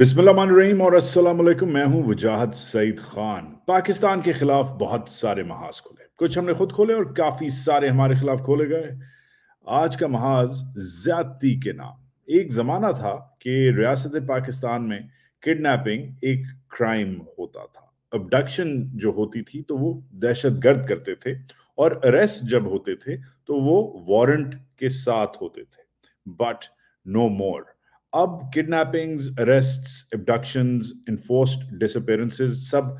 बिस्मिल्लाम और अस्सलाम मैं हूं वजाहत सईद खान पाकिस्तान के खिलाफ बहुत सारे महाज खोले कुछ हमने खुद खोले और काफी सारे हमारे खिलाफ खोले गए आज का महाज ज्यादती के नाम एक जमाना था कि रियासत पाकिस्तान में किडनैपिंग एक क्राइम होता था अबडक्शन जो होती थी तो वो दहशत गर्द करते थे और अरेस्ट जब होते थे तो वो वारंट के साथ होते थे बट नो मोर अब kidnappings arrest abductions enforced disappearances सब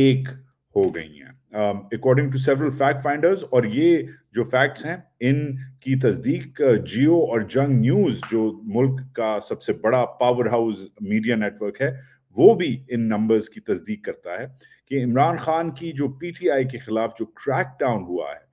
एक हो गई हैं according to several fact finders और ये जो फैक्ट्स हैं इन की तस्दीक जियो uh, और जंग न्यूज जो मुल्क का सबसे बड़ा पावर हाउस मीडिया नेटवर्क है वो भी इन नंबर्स की तस्दीक करता है कि इमरान खान की जो पीटीआई के खिलाफ जो क्रैकडाउन हुआ है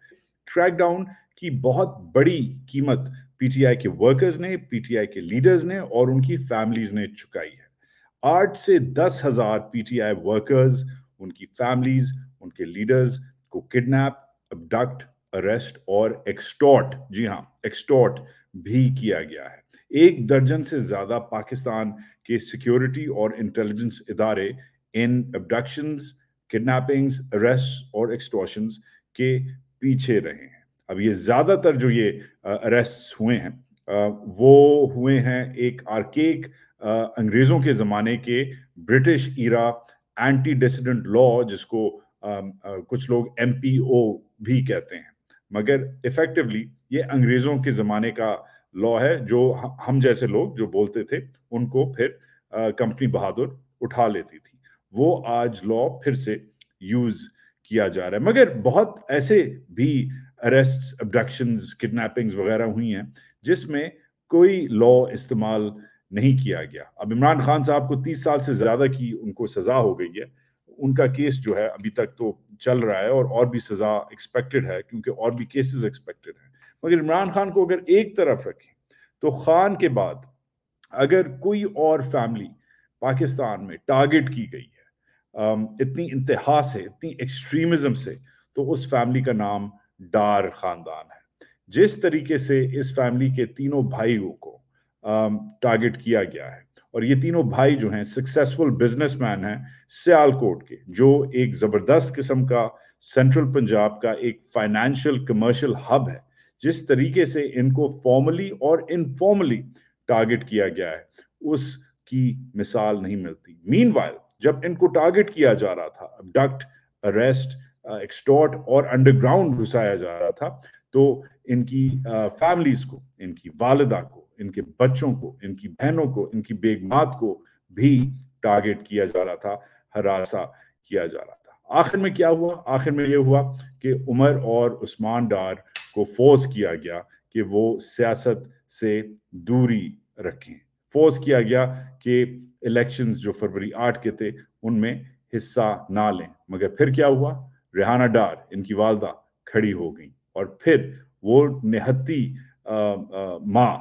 क्रैकडाउन की बहुत बड़ी कीमत पीटीआई के वर्कर्स ने पीटीआई के लीडर्स ने और उनकी फैमिलीज ने चुकाई है आठ से दस हजार पीटीआई वर्कर्स उनकी फैमिलीज उनके लीडर्स को किडनैप अबडक्ट अरेस्ट और एक्सटॉर्ट जी हाँ एक्सटॉर्ट भी किया गया है एक दर्जन से ज्यादा पाकिस्तान के सिक्योरिटी और इंटेलिजेंस इदारे इन अबडक्शन किडनैपिंग्स अरेस्ट और एक्सटॉर्शंस के पीछे रहे हैं अब ये ज्यादातर जो ये अरेस्ट हुए हैं वो हुए हैं एक आर्केक अंग्रेजों के जमाने के British era anti dissident law जिसको कुछ लोग एम भी कहते हैं मगर इफेक्टिवली ये अंग्रेजों के जमाने का लॉ है जो हम जैसे लोग जो बोलते थे उनको फिर कंपनी बहादुर उठा लेती थी वो आज लॉ फिर से यूज किया जा रहा है मगर बहुत ऐसे भी अरेस्ट अबडक्शंस किडनैपिंग्स वगैरह हुई हैं जिसमें कोई लॉ इस्तेमाल नहीं किया गया अब इमरान खान साहब को तीस साल से ज़्यादा की उनको सज़ा हो गई है उनका केस जो है अभी तक तो चल रहा है और और भी सज़ा एक्सपेक्टेड है क्योंकि और भी केसेस एक्सपेक्टेड हैं मगर इमरान खान को अगर एक तरफ रखें तो खान के बाद अगर कोई और फैमिली पाकिस्तान में टारगेट की गई है इतनी इंतहा से इतनी एक्सट्रीमिज्म से तो उस फैमिली का नाम डार खानदान है जिस तरीके से इस फैमिली के तीनों भाइयों को टारगेट किया गया है और ये तीनों भाई जो हैं सक्सेसफुल बिजनेसमैन हैं सियालकोट के जो एक ज़बरदस्त किस्म का सेंट्रल पंजाब का एक फाइनेंशियल कमर्शियल हब है जिस तरीके से इनको फॉर्मली और इनफॉर्मली टारगेट किया गया है उसकी मिसाल नहीं मिलती मीन जब इनको टारगेट किया जा रहा था अबडक्ट अरेस्ट एक्सटॉर्ट और अंडरग्राउंड घुसाया जा रहा था तो इनकी फैमिलीज को इनकी वालदा को इनके बच्चों को इनकी बहनों को इनकी बेगमात को भी टारगेट किया जा रहा था हरासा किया जा रहा था आखिर में क्या हुआ आखिर में यह हुआ कि उमर और उस्मान डार को फोर्स किया गया कि वो सियासत से दूरी रखें फोर्स किया गया कि इलेक्शंस जो फरवरी आठ के थे उनमें हिस्सा ना लें मगर फिर क्या हुआ रेहाना डार इनकी वालदा खड़ी हो गई और फिर वो निहत्ती माँ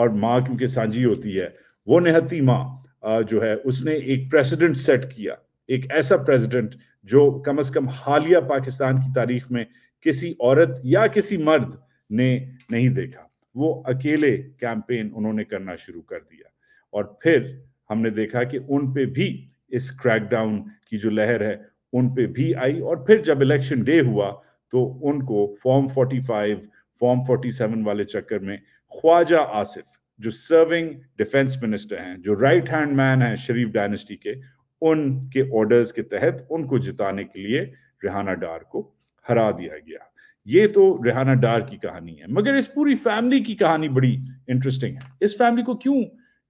और माँ क्योंकि सांझी होती है वो निहत्ती माँ जो है उसने एक प्रेसिडेंट सेट किया एक ऐसा प्रेसिडेंट जो कम अज कम हालिया पाकिस्तान की तारीख में किसी औरत या किसी मर्द ने नहीं देखा वो अकेले कैंपेन उन्होंने करना शुरू कर दिया और फिर हमने देखा कि उन पे भी इस क्रैकडाउन की जो लहर है उन पे भी आई और फिर जब इलेक्शन डे हुआ तो उनको फॉर्म 45 फॉर्म 47 वाले चक्कर में ख्वाजा आसिफ जो सर्विंग डिफेंस मिनिस्टर हैं जो राइट हैंड मैन है शरीफ डायनेस्टी के उनके ऑर्डर्स के तहत उनको जिताने के लिए रेहाना डार को हरा दिया गया ये तो रेहाना डार की कहानी है मगर इस पूरी फैमिली की कहानी बड़ी इंटरेस्टिंग है इस फैमिली को क्यों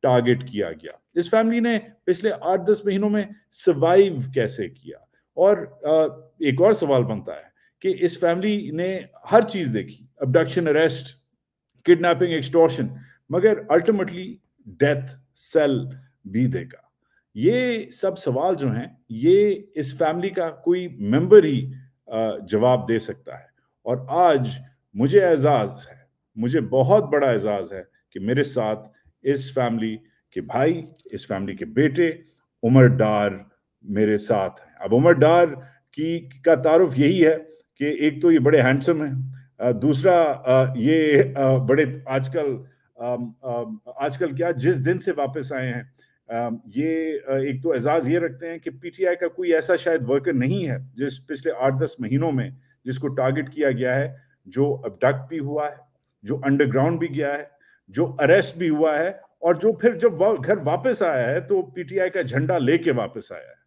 टारगेट किया गया इस फैमिली ने पिछले आठ दस महीनों में सर्वाइव कैसे किया और एक और सवाल बनता है कि इस फैमिली ने हर चीज देखी अबडक्शन अरेस्ट किडनैपिंग एक्सटॉर्शन मगर अल्टीमेटली डेथ सेल भी देखा ये सब सवाल जो हैं ये इस फैमिली का कोई मेंबर ही जवाब दे सकता है और आज मुझे एजाज है मुझे बहुत बड़ा एजाज है कि मेरे साथ इस फैमिली के भाई इस फैमिली के बेटे उमर डार मेरे साथ हैं अब उमर डार की का तारुफ यही है कि एक तो ये बड़े हैंडसम हैं दूसरा ये बड़े आजकल आजकल क्या जिस दिन से वापस आए हैं ये एक तो एजाज ये रखते हैं कि पीटीआई का कोई ऐसा शायद वर्कर नहीं है जिस पिछले आठ दस महीनों में जिसको टारगेट किया गया है जो अबडक्ट भी हुआ है जो अंडरग्राउंड भी गया है जो अरेस्ट भी हुआ है और जो फिर जब घर वापस आया है तो पीटीआई का झंडा लेके वापस आया है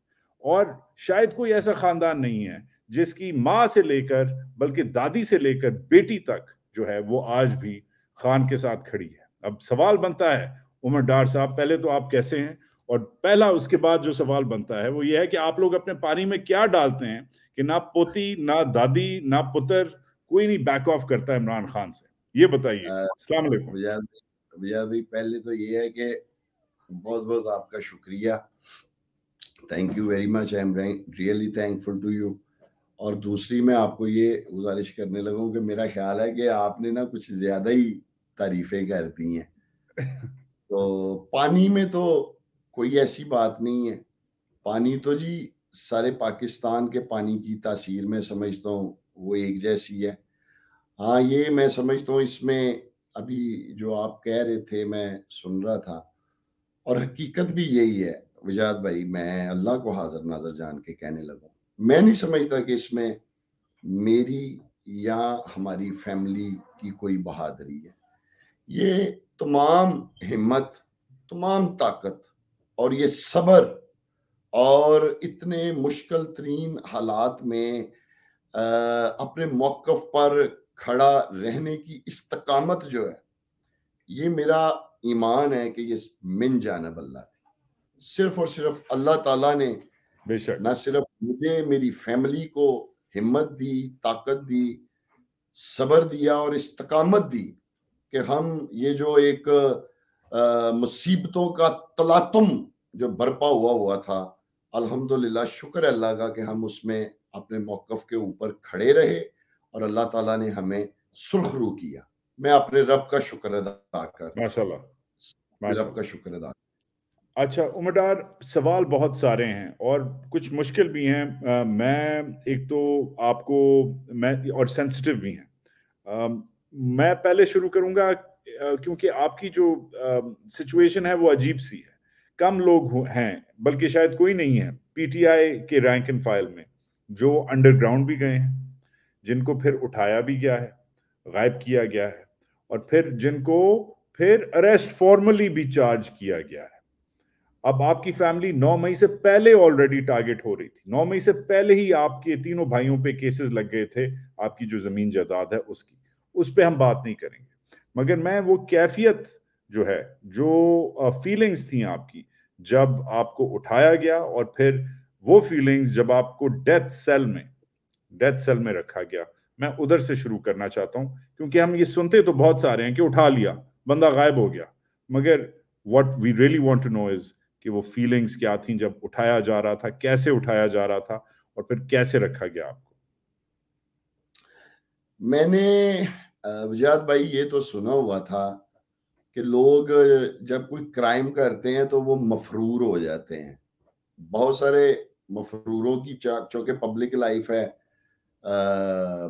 और शायद कोई ऐसा खानदान नहीं है जिसकी माँ से लेकर बल्कि दादी से लेकर बेटी तक जो है वो आज भी खान के साथ खड़ी है अब सवाल बनता है उमर डार साहब पहले तो आप कैसे हैं और पहला उसके बाद जो सवाल बनता है वो ये है कि आप लोग अपने पानी में क्या डालते हैं कि ना पोती ना दादी ना पुत्र कोई नहीं बैक ऑफ करता है इमरान खान से ये बताइए पहले तो ये है कि बहुत बहुत आपका शुक्रिया thank you very much I am really thankful to you और दूसरी मैं आपको ये गुजारिश करने लगा हूँ कि मेरा ख्याल है कि आपने ना कुछ ज्यादा ही तारीफें कर दी हैं तो पानी में तो कोई ऐसी बात नहीं है पानी तो जी सारे पाकिस्तान के पानी की तासीर में समझता हूँ वो एक जैसी है हाँ ये मैं समझता हूँ इसमें अभी जो आप कह रहे थे मैं सुन रहा था और हकीकत भी यही है वजाद भाई मैं अल्लाह को हाजिर नाजर जान के कहने लगा मैं नहीं समझता कि इसमें मेरी या हमारी फैमिली की कोई बहादरी है ये तमाम हिम्मत तमाम ताकत और ये सब्र और इतने मुश्किल तरीन हालात में आ, अपने मौक़ पर खड़ा रहने की इस्तकामत जो है ये मेरा ईमान है कि ये मिन जानब अल्लाह थी सिर्फ और सिर्फ अल्लाह ताला ने बेशक ना सिर्फ मुझे मेरी फैमिली को हिम्मत दी ताकत दी सबर दिया और इस्तकामत दी कि हम ये जो एक मुसीबतों का तलातुम जो बरपा हुआ हुआ था अल्हम्दुलिल्लाह शुक्र है अल्लाह का कि हम उसमें अपने मौकफ़ के ऊपर खड़े रहे और अल्लाह ताला ने हमें सुरखरू किया मैं अपने रब का शुक्र अदा कर माशाल्लाह रब का शुक्र अदा अच्छा उमरदार सवाल बहुत सारे हैं और कुछ मुश्किल भी हैं आ, मैं एक तो आपको मैं और सेंसिटिव भी हैं मैं पहले शुरू करूंगा क्योंकि आपकी जो सिचुएशन है वो अजीब सी है कम लोग हैं बल्कि शायद कोई नहीं है पीटीआई के रैंक एंड फाइल में जो अंडरग्राउंड भी गए हैं जिनको फिर उठाया भी गया है गायब किया गया है और फिर जिनको फिर अरेस्ट फॉर्मली भी चार्ज किया गया है अब आपकी फैमिली 9 मई से पहले ऑलरेडी टारगेट हो रही थी 9 मई से पहले ही आपके तीनों भाइयों पे केसेस लग गए थे आपकी जो जमीन जायदाद है उसकी उस पर हम बात नहीं करेंगे मगर मैं वो कैफियत जो है जो फीलिंग्स थी आपकी जब आपको उठाया गया और फिर वो फीलिंग्स जब आपको डेथ सेल में डेथ सेल में रखा गया मैं उधर से शुरू करना चाहता हूं क्योंकि हम ये सुनते तो बहुत सारे हैं कि उठा लिया बंदा गायब हो गया मगर what we really want to know is कि वो फीलिंग्स क्या थी जब उठाया जा रहा था कैसे उठाया जा रहा था और फिर कैसे रखा गया आपको मैंने विजात भाई ये तो सुना हुआ था कि लोग जब कोई क्राइम करते हैं तो वो मफरूर हो जाते हैं बहुत सारे मफरूरों की चूंकि पब्लिक लाइफ है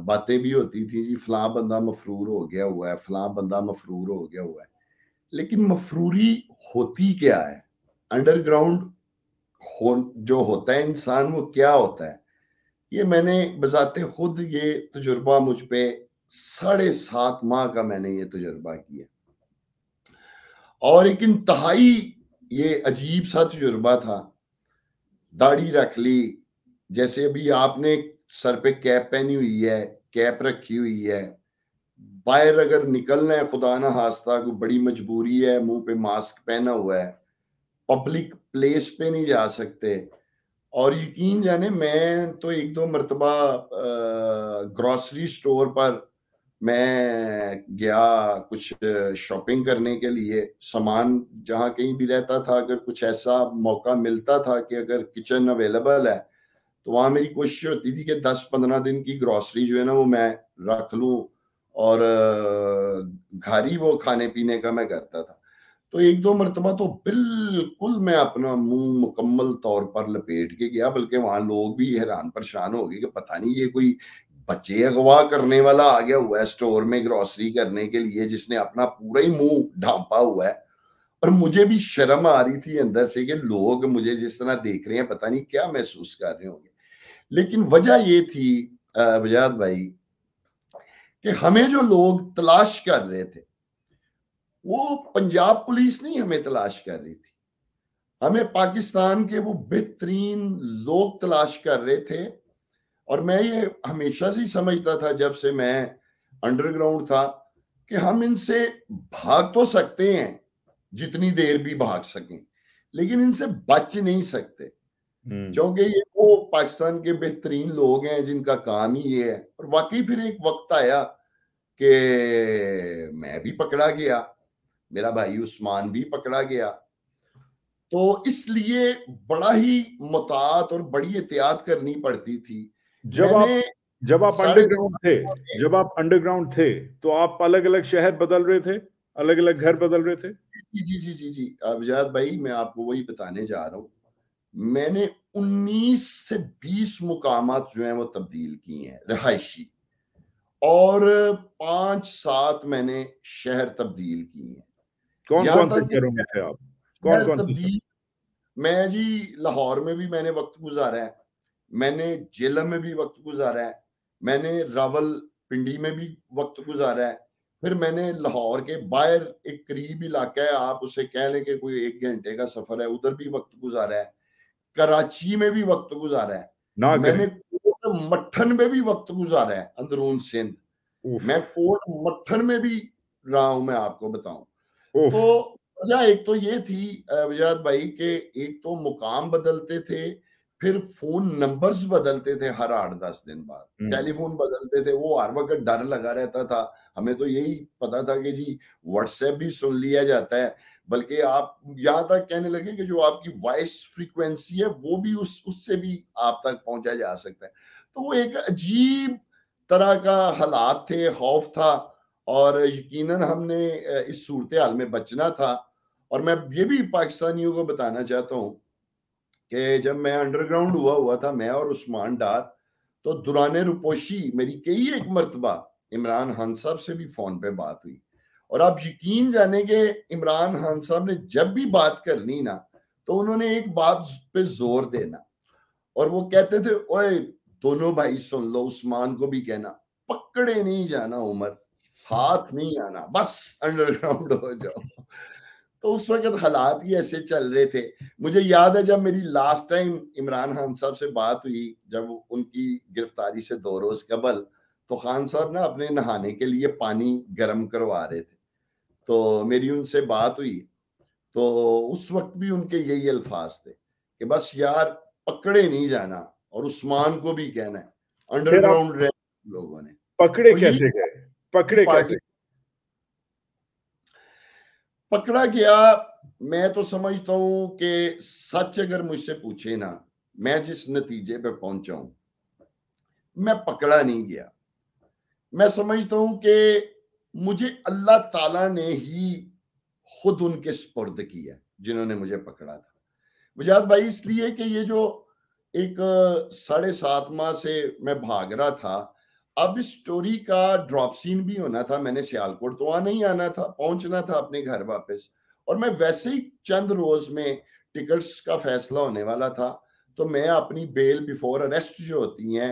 बातें भी होती थी जी फलां बंदा मफरूर हो गया हुआ है फलां बंदा मफरूर हो गया हुआ है लेकिन मफरूरी होती क्या है अंडरग्राउंड हो जो होता है इंसान वो क्या होता है ये मैंने बजाते खुद ये तजुर्बा मुझ पर साढ़े सात माह का मैंने ये तजुर्बा किया और एक इंतहाई ये अजीब सा तजुर्बा था दाढ़ी रख ली जैसे अभी आपने सर पे कैप पहनी हुई है कैप रखी हुई है बाहर अगर निकलना है खुदा ना हास्ता कोई बड़ी मजबूरी है मुंह पे मास्क पहना हुआ है पब्लिक प्लेस पे नहीं जा सकते और यकीन जाने मैं तो एक दो मरतबा ग्रॉसरी स्टोर पर मैं गया कुछ शॉपिंग करने के लिए सामान जहाँ कहीं भी रहता था अगर कुछ ऐसा मौका मिलता था कि अगर किचन अवेलेबल है तो वहाँ मेरी कोशिश होती थी कि दस पंद्रह दिन की ग्रॉसरी जो है ना वो मैं रख लूँ और घर ही वो खाने पीने का मैं करता था तो एक दो मरतबा तो बिल्कुल मैं अपना मुंह मुकम्मल तौर पर लपेट के गया बल्कि वहां लोग भी हैरान परेशान हो गए कि पता नहीं ये कोई बच्चे अगवा करने वाला आ गया हुआ है स्टोर में ग्रोसरी करने के लिए जिसने अपना पूरा ही मुंह ढांपा हुआ है और मुझे भी शर्म आ रही थी अंदर से कि लोग मुझे जिस तरह देख रहे हैं पता नहीं क्या महसूस कर रहे होंगे लेकिन वजह ये थी वजाद भाई कि हमें जो लोग तलाश कर रहे थे वो पंजाब पुलिस नहीं हमें तलाश कर रही थी हमें पाकिस्तान के वो बेहतरीन लोग तलाश कर रहे थे और मैं ये हमेशा से ही समझता था जब से मैं अंडरग्राउंड था कि हम इनसे भाग तो सकते हैं जितनी देर भी भाग सकें लेकिन इनसे बच नहीं सकते हम्म। क्योंकि ये वो पाकिस्तान के बेहतरीन लोग हैं जिनका काम ही ये है और वाकई फिर एक वक्त आया कि मैं भी पकड़ा गया मेरा भाई उस्मान भी पकड़ा गया तो इसलिए बड़ा ही मुतात और बड़ी एहतियात करनी पड़ती थी जब आप जब आप अंडरग्राउंड थे जब आप अंडरग्राउंड थे तो आप अलग अलग शहर बदल रहे थे अलग अलग घर बदल रहे थे जी जी जी जी जी अबजाद भाई मैं आपको वही बताने जा रहा हूँ मैंने 19 से 20 मुकाम जो है वो तब्दील किए हैं रहायशी और पांच सात मैंने शहर तब्दील किए हैं कौन कौन से तो शहरों में थे आप कौन कौन तो से मैं जी लाहौर में भी मैंने वक्त गुजारा है मैंने जेलम में भी वक्त गुजारा है मैंने रावल पिंडी में भी वक्त गुजारा है फिर मैंने लाहौर के बाहर एक करीब इलाका है आप उसे कह लें कि कोई एक घंटे का सफर है उधर भी वक्त गुजारा है कराची में भी वक्त गुजारा है ना मैंने मट्ठन में भी वक्त गुजारा है अंदरून सिंध मैं कोट मट्ठन में भी रहा हूं मैं आपको बताऊं तो वजह एक तो ये थी विजात भाई के एक तो मुकाम बदलते थे फिर फोन नंबर्स बदलते थे हर आठ दस दिन बाद हम्म। टेलीफोन बदलते थे वो हर वक्त डर लगा रहता था हमें तो यही पता था कि जी व्हाट्सएप भी सुन लिया जाता है बल्कि आप यहाँ तक कहने लगे कि जो आपकी वॉइस फ्रीक्वेंसी है वो भी उस उससे भी आप तक पहुंचा जा सकता है तो वो एक अजीब तरह का हालात थे खौफ था और यकीनन हमने इस सूरत हाल में बचना था और मैं ये भी पाकिस्तानियों को बताना चाहता हूँ कि जब मैं अंडरग्राउंड हुआ हुआ था मैं और उस्मान डार तो दुरान रुपोशी मेरी कई एक मरतबा इमरान खान साहब से भी फ़ोन पे बात हुई और आप यकीन जाने के इमरान खान साहब ने जब भी बात करनी ना तो उन्होंने एक बात पे जोर देना और वो कहते थे ओए दोनों भाई सुन लो उस्मान को भी कहना पकड़े नहीं जाना उमर हाथ नहीं आना बस अंडरग्राउंड हो जाओ तो उस वक्त हालात ही ऐसे चल रहे थे मुझे याद है जब मेरी लास्ट टाइम इमरान खान साहब से बात हुई जब उनकी गिरफ्तारी से दो रोज कबल तो खान साहब ना अपने नहाने के लिए पानी गर्म करवा रहे थे तो मेरी उनसे बात हुई तो उस वक्त भी उनके यही अल्फाज थे कि बस यार पकड़े नहीं जाना और उस्मान को भी कहना है अंडरग्राउंड लोगों ने पकड़े तो कैसे गए पकड़े कैसे पकड़ा गया मैं तो समझता हूं कि सच अगर मुझसे पूछे ना मैं जिस नतीजे पे पहुंचा हूं मैं पकड़ा नहीं गया मैं समझता हूं कि मुझे अल्लाह ताला ने ही खुद उनके स्पर्द किया जिन्होंने मुझे पकड़ा था वजाद भाई इसलिए कि ये जो एक साढ़े सात माह से मैं भाग रहा था अब इस स्टोरी का ड्रॉप सीन भी होना था मैंने सियालकोट तो आना ही आना था पहुंचना था अपने घर वापस और मैं वैसे ही चंद रोज में टिकट्स का फैसला होने वाला था तो मैं अपनी बेल बिफोर अरेस्ट जो होती हैं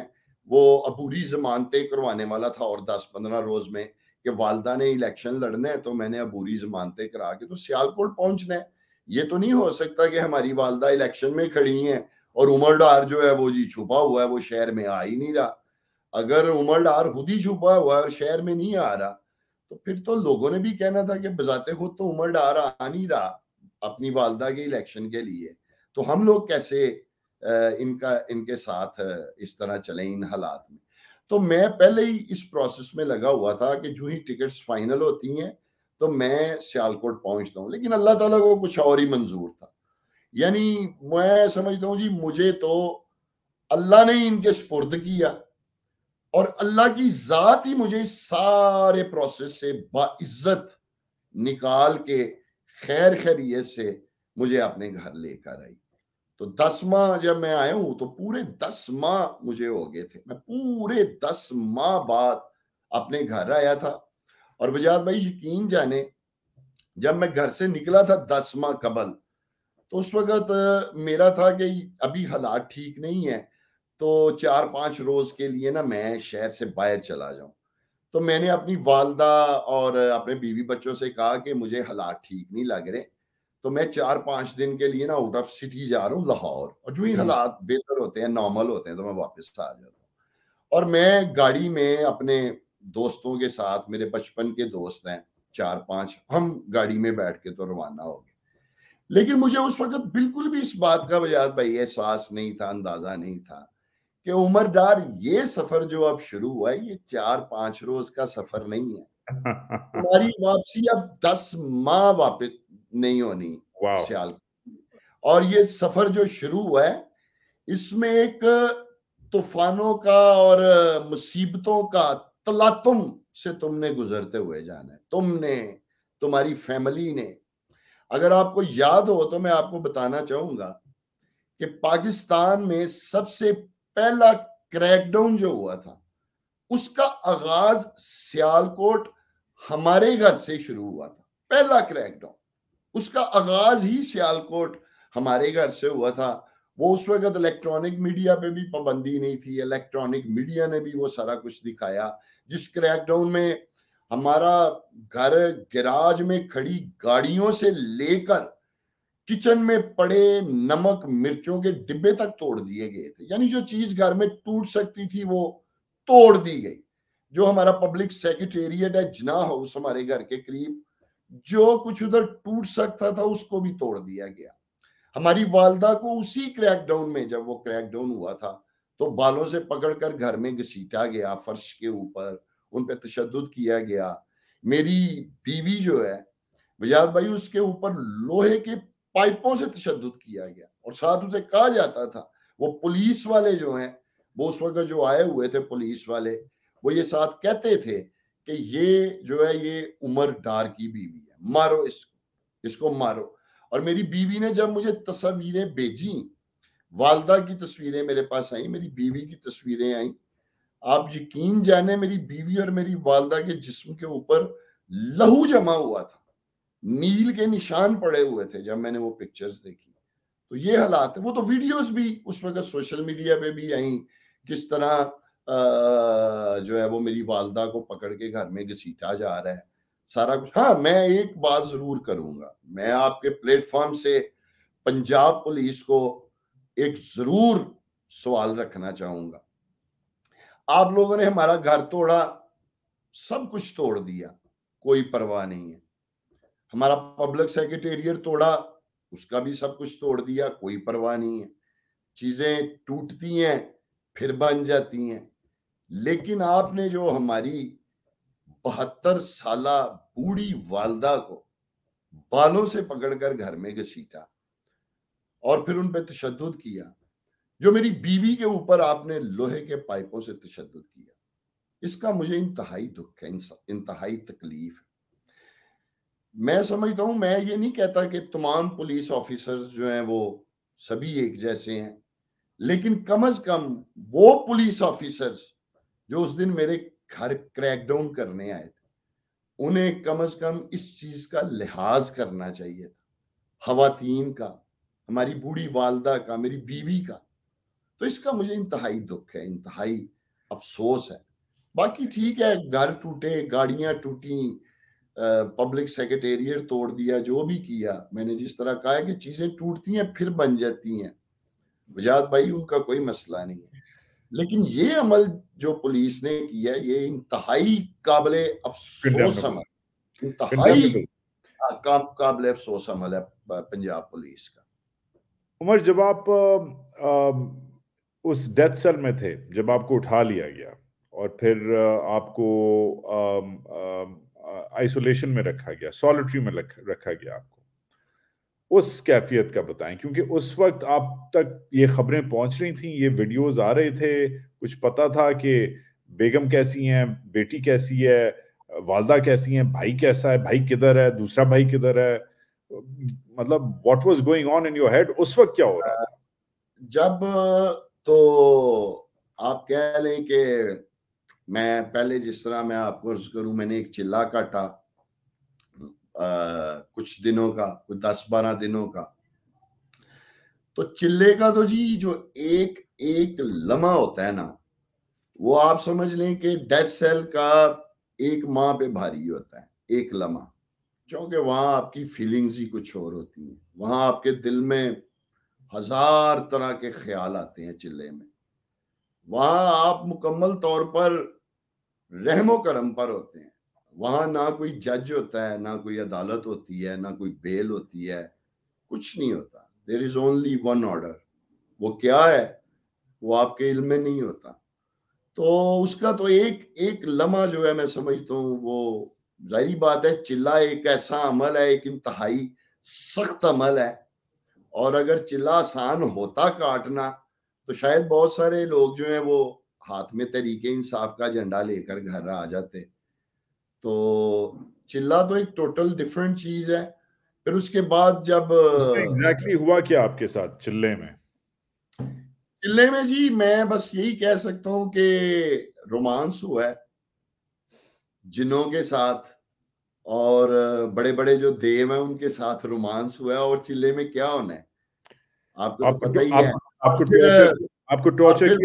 वो अबूरी जमानतें करवाने वाला था और दस पंद्रह रोज में कि वालदा ने इलेक्शन लड़ना है तो मैंने अबूरी जमानतें करा के तो सियालकोट पहुंचना है ये तो नहीं हो सकता कि हमारी वालदा इलेक्शन में खड़ी है और उमर डार जो है वो जी छुपा हुआ है वो शहर में आ ही नहीं रहा अगर उमर डार खुद ही छुपा हुआ है और शहर में नहीं आ रहा तो फिर तो लोगों ने भी कहना था कि बजाते खुद तो उमर डार आ नहीं रहा अपनी वालदा के इलेक्शन के लिए तो हम लोग कैसे इनका इनके साथ इस तरह चले इन हालात में तो मैं पहले ही इस प्रोसेस में लगा हुआ था कि जो ही टिकट्स फाइनल होती हैं तो मैं सियालकोट पहुंचता हूँ लेकिन अल्लाह ताला को कुछ और ही मंजूर था यानी मैं समझता हूँ जी मुझे तो अल्लाह ने ही इनके स्पुर्द किया और अल्लाह की जात ही मुझे इस सारे प्रोसेस से बाइज्जत निकाल के खैर खैरियत से मुझे अपने घर लेकर आई तो दस माह जब मैं आया हूं तो पूरे दस माह मुझे हो गए थे मैं पूरे दस माह बाद अपने घर आया था और वजाद भाई यकीन जाने जब मैं घर से निकला था दस माह कबल तो उस वक्त मेरा था कि अभी हालात ठीक नहीं है तो चार पांच रोज के लिए ना मैं शहर से बाहर चला जाऊं तो मैंने अपनी वालदा और अपने बीवी बच्चों से कहा कि मुझे हालात ठीक नहीं लग रहे तो मैं चार पांच दिन के लिए ना आउट ऑफ सिटी जा रहा हूँ लाहौर और जो ही हम्म। हालात बेहतर होते हैं नॉर्मल होते हैं तो मैं वापस आ जाता हूँ और मैं गाड़ी में अपने दोस्तों के साथ मेरे बचपन के दोस्त हैं चार पांच हम गाड़ी में बैठ के तो रवाना हो गए लेकिन मुझे उस वक्त बिल्कुल भी इस बात का वजह भाई एहसास नहीं था अंदाजा नहीं था कि उमरदार ये सफर जो अब शुरू हुआ है ये चार पांच रोज का सफर नहीं है हमारी वापसी अब दस माह वापस नहीं होनी सियाल और ये सफर जो शुरू हुआ है इसमें एक तूफानों का और मुसीबतों का तलातुम से तुमने गुजरते हुए जाना है तुमने तुम्हारी फैमिली ने अगर आपको याद हो तो मैं आपको बताना चाहूंगा कि पाकिस्तान में सबसे पहला क्रैकडाउन जो हुआ था उसका आगाज सियालकोट हमारे घर से शुरू हुआ था पहला क्रैकडाउन उसका आगाज ही सियालकोट हमारे घर से हुआ था वो उस वक्त इलेक्ट्रॉनिक मीडिया पे भी पाबंदी नहीं थी इलेक्ट्रॉनिक मीडिया ने भी वो सारा कुछ दिखाया जिस क्रैकडाउन में हमारा घर गैराज में खड़ी गाड़ियों से लेकर किचन में पड़े नमक मिर्चों के डिब्बे तक तोड़ दिए गए थे यानी जो चीज घर में टूट सकती थी वो तोड़ दी गई जो हमारा पब्लिक सेक्रेटेरिएट है जना हाउस हमारे घर के करीब जो कुछ उधर टूट सकता था उसको भी तोड़ दिया गया हमारी वालदा को उसी क्रैकडाउन में जब वो क्रैकडाउन हुआ था तो बालों से पकड़कर घर में घसीटा गया फर्श के ऊपर उन पर तशद किया गया मेरी बीवी जो है बजाज भाई उसके ऊपर लोहे के पाइपों से तशद किया गया और साथ उसे कहा जाता था वो पुलिस वाले जो हैं वो उस वक्त जो आए हुए थे पुलिस वाले वो ये साथ कहते थे कि ये जो है ये उमर डार की बीवी है मारो इसको इसको मारो और मेरी बीवी ने जब मुझे तस्वीरें भेजी वालदा की तस्वीरें मेरे पास आई मेरी बीवी की तस्वीरें आई आप यकीन जाने मेरी बीवी और मेरी वालदा के जिस्म के ऊपर लहू जमा हुआ था नील के निशान पड़े हुए थे जब मैंने वो पिक्चर्स देखी तो ये हालात है वो तो वीडियोस भी उस वक्त सोशल मीडिया पे भी आई किस तरह आ, जो है वो मेरी वालदा को पकड़ के घर में घसीटा जा रहा है सारा कुछ हाँ मैं एक बात जरूर करूंगा मैं आपके प्लेटफॉर्म से पंजाब पुलिस को एक जरूर सवाल रखना चाहूंगा आप लोगों ने हमारा घर तोड़ा सब कुछ तोड़ दिया कोई परवाह नहीं है हमारा पब्लिक सेक्रेटेरियट तोड़ा उसका भी सब कुछ तोड़ दिया कोई परवाह नहीं है चीजें टूटती हैं फिर बन जाती हैं लेकिन आपने जो हमारी बहत्तर साल बूढ़ी वालदा को बालों से पकड़कर घर में घसीटा और फिर उन पर तशद किया जो मेरी बीवी के ऊपर आपने लोहे के पाइपों से तशद किया इसका मुझे इंतहाई दुख है इंतहाई तकलीफ है मैं समझता हूं मैं ये नहीं कहता कि तमाम पुलिस ऑफिसर्स जो हैं वो सभी एक जैसे हैं लेकिन कम अज कम वो पुलिस ऑफिसर्स जो उस दिन मेरे घर क्रैकडाउन करने आए थे उन्हें कम अज कम इस चीज का लिहाज करना चाहिए था खातन का हमारी बूढ़ी वालदा का मेरी बीवी का तो इसका मुझे इंतहाई दुख है इंतहाई अफसोस है बाकी ठीक है घर टूटे गाड़ियां टूटी पब्लिक सेक्रेटेरियट तोड़ दिया जो भी किया मैंने जिस तरह कहा है कि चीजें टूटती हैं फिर बन जाती हैं वजाद भाई उनका कोई मसला नहीं है लेकिन ये अमल जो पुलिस ने किया ये इंतहाई काबिल अफसोस अमल इंतहाई काबिल अफसोस अमल है पंजाब पुलिस का उमर जब आप आ, उस डेथ सेल में थे जब आपको उठा लिया गया और फिर आपको आ, आ, आइसोलेशन में रखा गया सॉलिटरी में रखा गया आपको उस कैफियत का बताएं क्योंकि उस वक्त आप तक ये खबरें पहुंच रही थी ये वीडियोस आ रहे थे कुछ पता था कि बेगम कैसी हैं बेटी कैसी है वालदा कैसी हैं भाई कैसा है भाई किधर है दूसरा भाई किधर है मतलब what was going on in your head उस वक्त क्या हो रहा था जब तो आप कह लें कि मैं पहले जिस तरह मैं आपको अर्ज करूं मैंने एक चिल्ला काटा कुछ दिनों का कुछ दस बारह दिनों का तो चिल्ले का तो जी जो एक एक लम्हा होता है ना वो आप समझ लें कि डेथ सेल का एक माह पे भारी होता है एक लम्हा क्योंकि वहां आपकी फीलिंग्स ही कुछ और होती हैं वहां आपके दिल में हजार तरह के ख्याल आते हैं चिल्ले में वहां आप मुकम्मल तौर पर रहमो करम पर होते हैं वहां ना कोई जज होता है ना कोई अदालत होती है ना कोई बेल होती है कुछ नहीं होता there is only one order वो क्या है वो आपके इल्म में नहीं होता तो उसका तो एक एक लम्हा जो है मैं समझता हूँ वो जारी बात है चिल्ला एक ऐसा अमल है एक इंतहाई सख्त अमल है और अगर चिल्ला आसान होता काटना तो शायद बहुत सारे लोग जो हैं वो हाथ में तरीके इंसाफ का झंडा लेकर घर आ जाते तो चिल्ला तो एक टोटल डिफरेंट चीज है फिर उसके बाद जब एग्जैक्टली हुआ क्या आपके साथ चिल्ले में चिल्ले में जी मैं बस यही कह सकता हूं कि रोमांस हुआ है जिन्हों के साथ और बड़े बड़े जो देव हैं उनके साथ रोमांस हुआ है और चिल्ले में क्या होना है आपको, तो आपको तो पता ही है आपको आपको टॉर्चर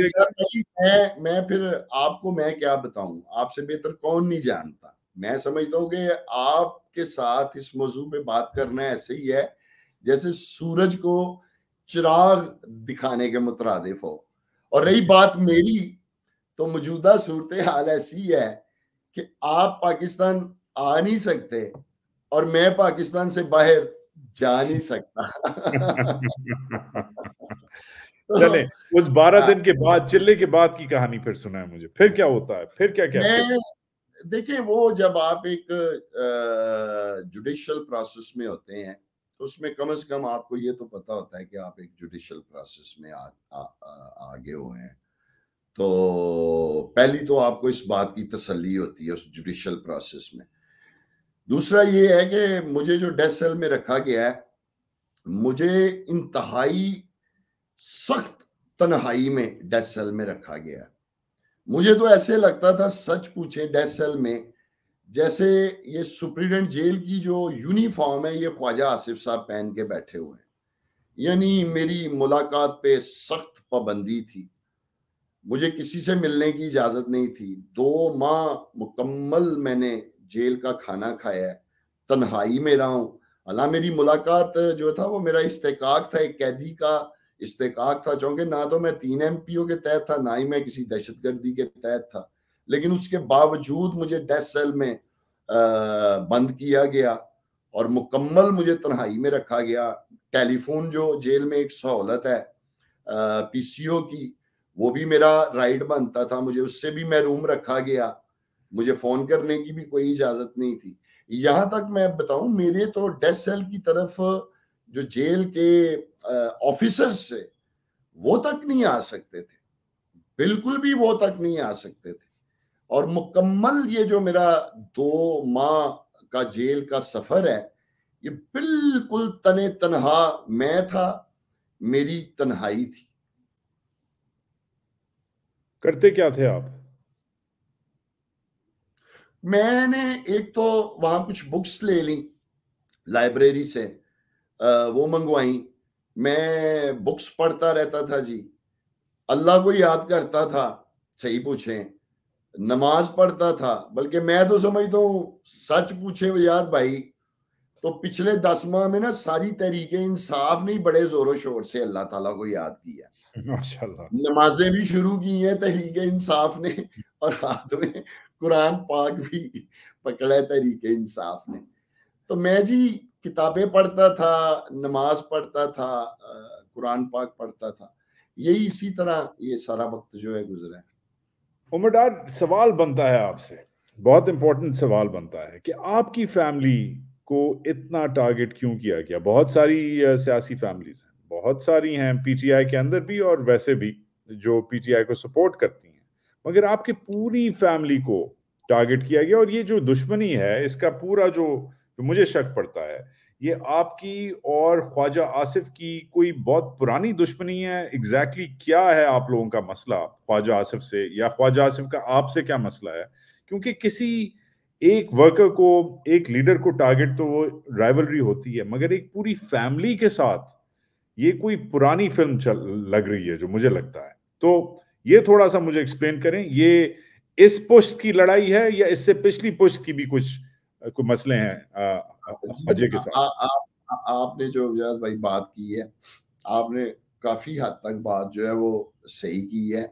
मैं मैं फिर आपको मैं क्या बताऊं आपसे बेहतर कौन नहीं जानता मैं समझता हूँ कि आपके साथ इस मौजू पे बात करना ऐसे ही है जैसे सूरज को चिराग दिखाने के मुतरदफ हो और रही बात मेरी तो मौजूदा सूरत हाल ऐसी है कि आप पाकिस्तान आ नहीं सकते और मैं पाकिस्तान से बाहर जा नहीं सकता चले उस बारह हाँ। दिन के बाद चिल्ले के बाद की कहानी फिर सुना है मुझे फिर क्या होता है फिर क्या क्या देखिए वो जब आप एक जुडिशल प्रोसेस में होते हैं तो उसमें कम से कम आपको ये तो पता होता है कि आप एक जुडिशियल प्रोसेस में आ, आ, आ, आगे हुए हैं तो पहली तो आपको इस बात की तसल्ली होती है उस जुडिशल प्रोसेस में दूसरा ये है कि मुझे जो डेथ सेल में रखा गया है मुझे इंतहाई सख्त तनहाई में डेथ सेल में रखा गया मुझे तो ऐसे लगता था सच पूछे डेथ सेल में जैसे ये सुप्रीडेंट जेल की जो यूनिफॉर्म है ये ख्वाजा आसिफ साहब पहन के बैठे हुए हैं यानी मेरी मुलाकात पे सख्त पाबंदी थी मुझे किसी से मिलने की इजाज़त नहीं थी दो माह मुकम्मल मैंने जेल का खाना खाया है तन्हाई में रहा हूं हालांकि मेरी मुलाकात जो था वो मेरा इस्तेकाक था एक कैदी का इस्तेकाक था चूंकि ना तो मैं तीन एम पी ओ के तहत था ना ही मैं किसी दहशत गर्दी के तहत था लेकिन उसके बावजूद मुझे डेथ सेल में आ, बंद किया गया और मुकम्मल मुझे तनहाई में रखा गया टेलीफोन जो जेल में एक सहूलत है पी सी ओ की वो भी मेरा राइट बनता था मुझे उससे भी महरूम रखा गया मुझे फोन करने की भी कोई इजाजत नहीं थी यहाँ तक मैं बताऊं मेरे तो डेथ सेल की तरफ जो जेल के ऑफिसर्स से वो तक नहीं आ सकते थे बिल्कुल भी वो तक नहीं आ सकते थे और मुकम्मल ये जो मेरा दो माह का जेल का सफर है ये बिल्कुल तने तनहा मैं था मेरी तन्हाई थी करते क्या थे आप मैंने एक तो वहां कुछ बुक्स ले ली लाइब्रेरी से वो मंगवाई मैं बुक्स पढ़ता रहता था जी अल्लाह को याद करता था सही पूछे नमाज पढ़ता था बल्कि मैं तो समझता हूँ सच पूछे याद भाई तो पिछले दस माह में ना सारी तरीके इंसाफ ने बड़े जोरों शोर से अल्लाह ताला को याद किया नमाजें भी शुरू की हैं तरीके इंसाफ ने और हाथ में कुरान पाक भी पकड़ा है तरीके इंसाफ ने तो मैं जी किताबें पढ़ता था नमाज पढ़ता था कुरान पाक पढ़ता था यही इसी तरह ये सारा वक्त जो है गुजरा है उमरदार सवाल बनता है आपसे बहुत इम्पोर्टेंट सवाल बनता है कि आपकी फैमिली को इतना टारगेट क्यों किया गया बहुत सारी सियासी फैमिलीज हैं बहुत सारी हैं पीटीआई के अंदर भी और वैसे भी जो पीटीआई को सपोर्ट करती हैं मगर आपके पूरी फैमिली को टारगेट किया गया और ये जो दुश्मनी है इसका पूरा जो तो मुझे शक पड़ता है ये आपकी और ख्वाजा आसिफ की कोई बहुत पुरानी दुश्मनी है एग्जैक्टली exactly क्या है आप लोगों का मसला ख्वाजा आसिफ से या ख्वाजा आसिफ का आपसे क्या मसला है क्योंकि किसी एक वर्कर को एक लीडर को टारगेट तो वो राइवलरी होती है मगर एक पूरी फैमिली के साथ ये कोई पुरानी फिल्म चल लग रही है जो मुझे लगता है तो ये थोड़ा सा मुझे एक्सप्लेन करें ये इस पुश्त की लड़ाई है या इससे पिछली पुश्त की भी कुछ कोई मसले हैं हाँ अजय के साथ आ, आ, आ, आ, आपने जो विजाज भाई बात की है आपने काफी हद तक बात जो है वो सही की है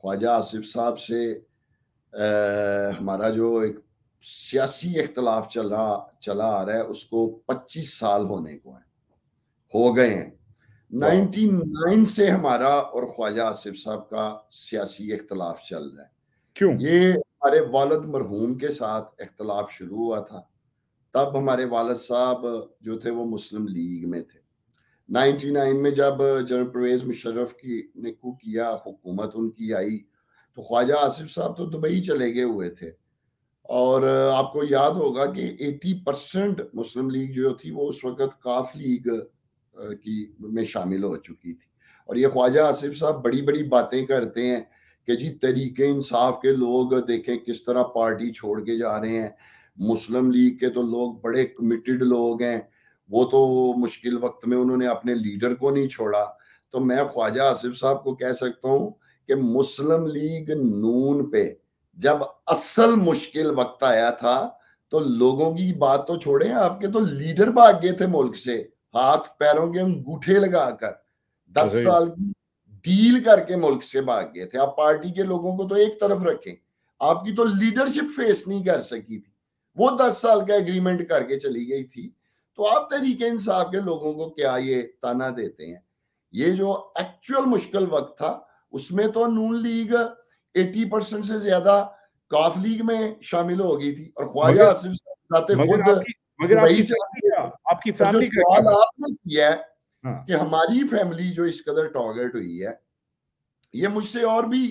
ख्वाजा आसिफ साहब से आ, हमारा जो एक सियासी इख्तलाफ चला चला आ रहा है उसको 25 साल होने को है हो गए हैं 99 से हमारा और ख्वाजा आसिफ साहब का सियासी इख्तलाफ चल रहा है क्यों ये हमारे वालद मरहूम के साथ अख्तलाफ शुरू हुआ था तब हमारे वालद साहब जो थे वो मुस्लिम लीग में थे 99 में जब जनरल परवेज मुशरफ की ने को किया हुकूमत उनकी आई तो ख्वाजा आसिफ साहब तो दुबई चले गए हुए थे और आपको याद होगा कि 80 परसेंट मुस्लिम लीग जो थी वो उस वक़्त काफ लीग की में शामिल हो चुकी थी और ये ख्वाजा आसिफ साहब बड़ी बड़ी बातें करते हैं कि जी तरीके इंसाफ के लोग देखें किस तरह पार्टी छोड़ के जा रहे हैं मुस्लिम लीग के तो लोग बड़े कमिटेड लोग हैं वो तो मुश्किल वक्त में उन्होंने अपने लीडर को नहीं छोड़ा तो मैं ख्वाजा आसिफ साहब को कह सकता हूँ कि मुस्लिम लीग नून पे जब असल मुश्किल वक्त आया था तो लोगों की बात तो छोड़े आपके तो लीडर भाग गए थे मुल्क से हाथ पैरों के अंगूठे लगाकर दस साल की डील करके मुल्क से भाग गए थे आप पार्टी के लोगों को तो एक तरफ रखें आपकी तो लीडरशिप फेस नहीं कर सकी थी वो दस साल का एग्रीमेंट करके चली गई थी तो आप तरीके इंसाफ के लोगों को क्या ये ताना देते हैं ये जो एक्चुअल मुश्किल वक्त था उसमें तो नून लीग 80 परसेंट से ज्यादा काफ लीग में शामिल हो गई थी और ख्वाजा आसिफ मगर, आपकी, मगर आपकी, आपकी, आपकी तो फैमिली का आपने किया हाँ। कि हमारी फैमिली जो इस कदर टॉर्गेट हुई है ये मुझसे और भी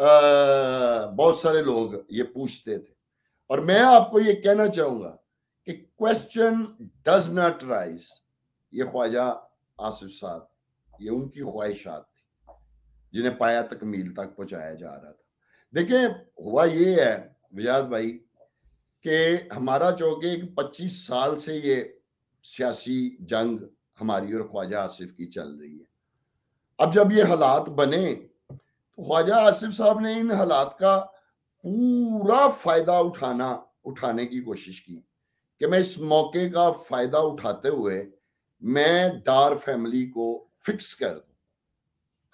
आ, बहुत सारे लोग ये पूछते थे और मैं आपको ये कहना चाहूंगा कि क्वेश्चन डज नॉट राइज ये ख्वाजा आसिफ साहब ये उनकी ख्वाहिशात थी जिन्हें पाया तकमील तक पहुंचाया जा रहा था देखें हुआ ये है विजात भाई कि हमारा चौके पच्चीस साल से ये सियासी जंग हमारी और ख्वाजा आसिफ की चल रही है अब जब ये हालात बने तो ख्वाजा आसिफ साहब ने इन हालात का पूरा फायदा उठाना उठाने की कोशिश की कि मैं इस मौके का फायदा उठाते हुए मैं डार फैमिली को फिक्स कर दू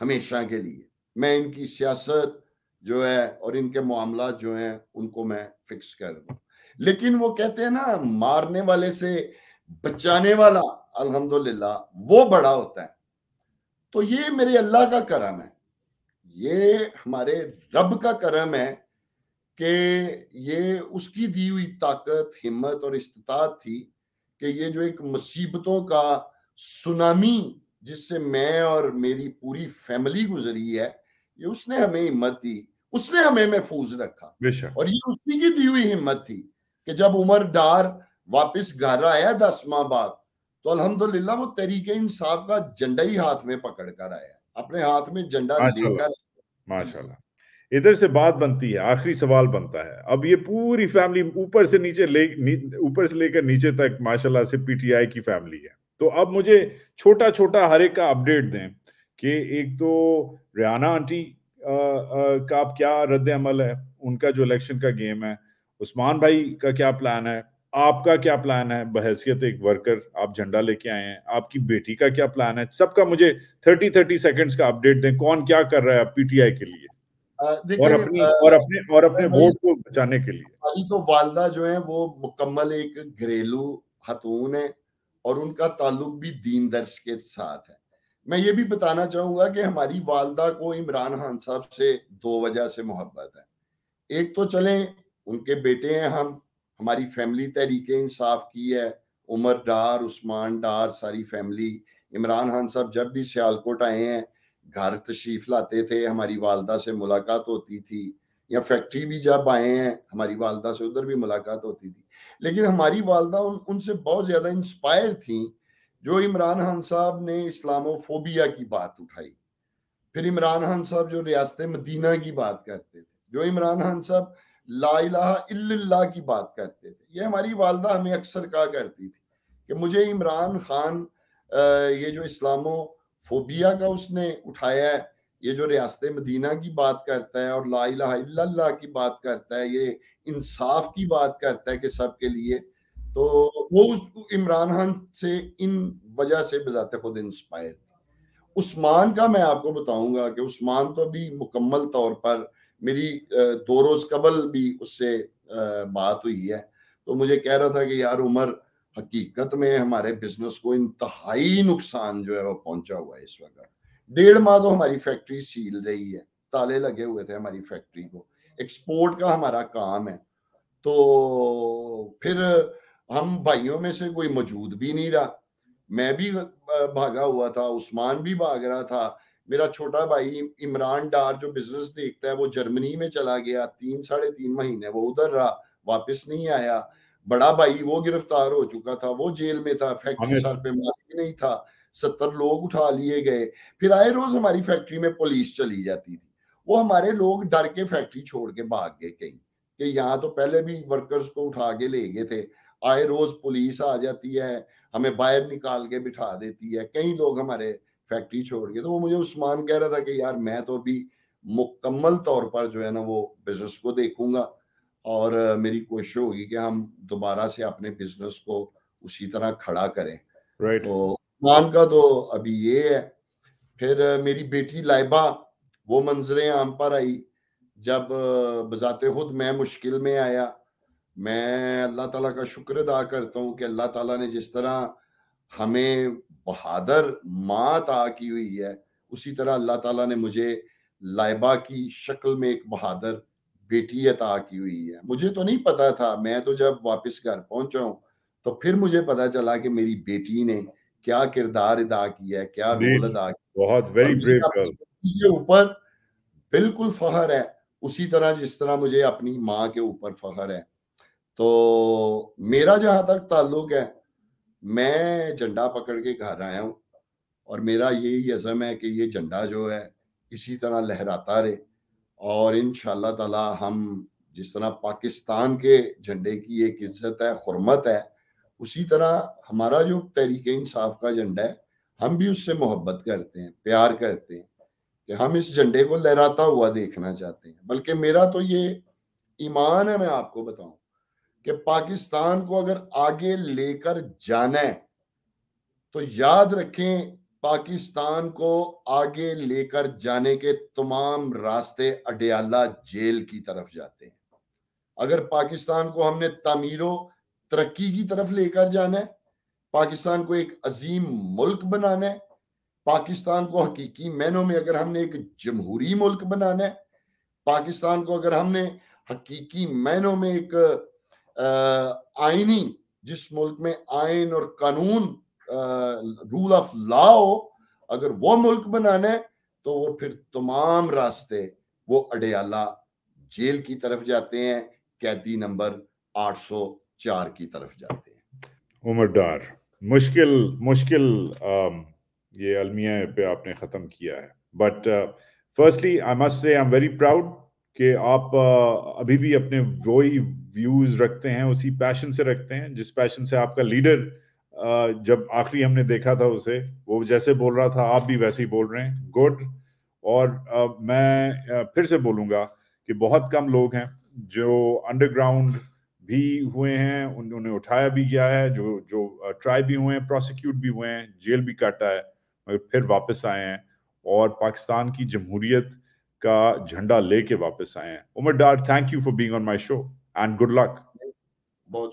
हमेशा के लिए मैं इनकी सियासत जो है और इनके मामला जो है उनको मैं फिक्स कर दू लेकिन वो कहते हैं ना मारने वाले से बचाने वाला अल्हम्दुलिल्लाह वो बड़ा होता है तो ये मेरे अल्लाह का करम है ये हमारे रब का करम है कि ये उसकी दी हुई ताकत हिम्मत और इस्तात थी कि ये जो एक मुसीबतों का सुनामी जिससे मैं और मेरी पूरी फैमिली गुजरी है ये उसने हमें हिम्मत दी उसने हमें महफूज रखा और ये उसी की दी हुई हिम्मत थी कि जब उमर डार वापस घर आया दस माह बाद तो अलहमदुल्ला वो तरीके इंसाफ का झंडा ही हाथ में पकड़ कर आया अपने हाथ में झंडा देकर माशाल्लाह इधर से बात बनती है आखिरी सवाल बनता है अब ये पूरी फैमिली ऊपर से नीचे ले ऊपर से लेकर नीचे तक माशाल्लाह से पीटीआई की फैमिली है तो अब मुझे छोटा छोटा हर एक का अपडेट दें कि एक तो रियाना आंटी आ, आ, का आप क्या रद्द अमल है उनका जो इलेक्शन का गेम है उस्मान भाई का क्या प्लान है आपका क्या प्लान है बहसियत एक वर्कर आप झंडा लेके आए हैं आपकी बेटी का क्या प्लान है सबका मुझे थर्टी थर्टी सेकेंड्स का अपडेट दें कौन क्या कर रहा है पीटीआई के लिए और अपनी और अपने और अपने वोट को बचाने के लिए अभी तो वालदा जो है वो मुकम्मल एक घरेलू खतून है और उनका ताल्लुक भी दीन दर्श के साथ है मैं ये भी बताना चाहूंगा कि हमारी वालदा को इमरान खान साहब से दो वजह से मोहब्बत है एक तो चले उनके बेटे हैं हम हमारी फैमिली तहरीक इंसाफ की है उमर डार उस्मान डार सारी फैमिली इमरान खान साहब जब भी सियालकोट आए हैं घर तशरीफ लाते थे हमारी वालदा से मुलाकात होती थी या फैक्ट्री भी जब आए हैं हमारी वालदा से उधर भी मुलाकात होती थी लेकिन हमारी वालदा उन उनसे बहुत ज़्यादा इंस्पायर थी जो इमरान खान साहब ने इस्लामोफोबिया की बात उठाई फिर इमरान खान साहब जो रियासत मदीना की बात करते थे जो इमरान खान साहब लाला इल्ला की बात करते थे ये हमारी वालदा हमें अक्सर कहा करती थी कि मुझे इमरान खान ये जो इस्लामो फोबिया का उसने उठाया है ये जो रियासत मदीना की बात करता है और ला की बात करता है ये इंसाफ की बात करता है कि सब के लिए तो वो उस इमरान खान से इन वजह से बजाते खुद इंस्पायर थी उस्मान का मैं आपको बताऊंगा कि उस्मान तो भी मुकम्मल तौर पर मेरी दो रोज कबल भी उससे बात हुई है तो मुझे कह रहा था कि यार उमर हकीकत में हमारे बिजनेस को इंतहाई नुकसान जो है वो पहुंचा हुआ है इस वक्त डेढ़ माह तो हमारी फैक्ट्री सील रही है ताले लगे हुए थे हमारी फैक्ट्री को एक्सपोर्ट का हमारा काम है तो फिर हम भाइयों में से कोई मौजूद भी नहीं रहा मैं भी भागा हुआ था उस्मान भी भाग रहा था मेरा छोटा भाई इमरान डार जो बिजनेस देखता है वो जर्मनी में चला गया तीन साढ़े तीन महीने वो उधर रहा वापस नहीं आया बड़ा भाई वो गिरफ्तार हो चुका था वो जेल में था फैक्ट्री सर पे मालिक नहीं था सत्तर लोग उठा लिए गए फिर आए रोज हमारी फैक्ट्री में पुलिस चली जाती थी वो हमारे लोग डर के फैक्ट्री छोड़ के भाग गए कहीं कि यहाँ तो पहले भी वर्कर्स को उठा के ले गए थे आए रोज पुलिस आ जाती है हमें बाहर निकाल के बिठा देती है कई लोग हमारे फैक्ट्री छोड़ के तो वो मुझे उस्मान कह रहा था कि यार मैं तो अभी मुकम्मल तौर पर जो है ना वो बिजनेस को देखूंगा और मेरी कोशिश होगी कि हम दोबारा से अपने बिजनेस को उसी तरह खड़ा करें right. तो उस्मान का तो अभी ये है फिर मेरी बेटी लाइबा वो मंजरे आम पर आई जब बजाते खुद मैं मुश्किल में आया मैं अल्लाह ताला का शुक्र अदा करता हूँ कि अल्लाह ताला ने जिस तरह हमें बहादुर माँ ता की हुई है उसी तरह अल्लाह ताला ने मुझे लाइबा की शक्ल में एक बहादुर बेटी अता की हुई है मुझे तो नहीं पता था मैं तो जब वापस घर पहुंचा हूँ तो फिर मुझे पता चला कि मेरी बेटी ने क्या किरदार अदा किया है क्या रोल अदा किया बहुत वेरी ब्रेव गर्ल के ऊपर बिल्कुल फखर है उसी तरह जिस तरह मुझे अपनी माँ के ऊपर फखर है तो मेरा जहां तक ताल्लुक है मैं झंडा पकड़ के घर आया हूँ और मेरा यही अज़म है कि ये झंडा जो है इसी तरह लहराता रहे और इन ताला हम जिस तरह पाकिस्तान के झंडे की एक इज्जत है हरमत है उसी तरह हमारा जो तहरीक इंसाफ का झंडा है हम भी उससे मोहब्बत करते हैं प्यार करते हैं कि हम इस झंडे को लहराता हुआ देखना चाहते हैं बल्कि मेरा तो ये ईमान है मैं आपको बताऊं कि पाकिस्तान को अगर आगे लेकर जाना है तो याद रखें पाकिस्तान को आगे लेकर जाने के तमाम रास्ते अडयाला जेल की तरफ जाते हैं अगर पाकिस्तान को हमने तमीरों तरक्की की तरफ लेकर जाना है पाकिस्तान को एक अजीम मुल्क बनाना है पाकिस्तान को हकीकी मैनों में अगर हमने एक जमहूरी मुल्क बनाना है पाकिस्तान को अगर हमने हकीकी मैनों में एक आइनी जिस मुल्क में आइन और कानून रूल ऑफ लॉ हो अगर वो मुल्क बनाना है तो वो फिर तमाम रास्ते वो अडयाला जेल की तरफ जाते हैं कैदी नंबर 804 की तरफ जाते हैं उमर डार मुश्किल मुश्किल ये अलमिया पे आपने ख़त्म किया है but firstly I must say I am very proud कि आप uh, अभी भी अपने वही व्यूज रखते हैं उसी पैशन से रखते हैं जिस पैशन से आपका लीडर जब आखिरी हमने देखा था उसे वो जैसे बोल रहा था आप भी वैसे ही बोल रहे हैं गुड और मैं फिर से बोलूंगा कि बहुत कम लोग हैं जो अंडरग्राउंड भी हुए हैं उन्हें उठाया भी गया है जो जो ट्राई भी हुए हैं प्रोसिक्यूट भी हुए हैं जेल भी काटा है मगर फिर वापस आए हैं और पाकिस्तान की जमहूरियत का झंडा लेके वापस आए हैं Umar Dar thank you for being on my show and good luck.